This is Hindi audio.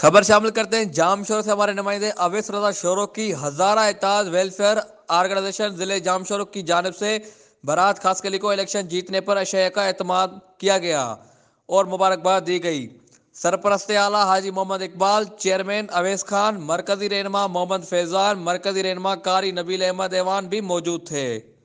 खबर शामिल करते हैं जाम शोर से हमारे नुमाइंदे अवेश रजा शोरों की हजारा एताज वेलफेयर ऑर्गेनाइजेशन जिले जाम शोरों की जानब से बरात खास कली को इलेक्शन जीतने पर अशय का अहतमाद किया गया और मुबारकबाद दी गई सरपरस्त आला हाजी मोहम्मद इकबाल चेयरमैन अवेश खान मरकजी रहनमा मोहम्मद फैजान मरकजी रहनमा कारी नबील अहमद एवान भी मौजूद थे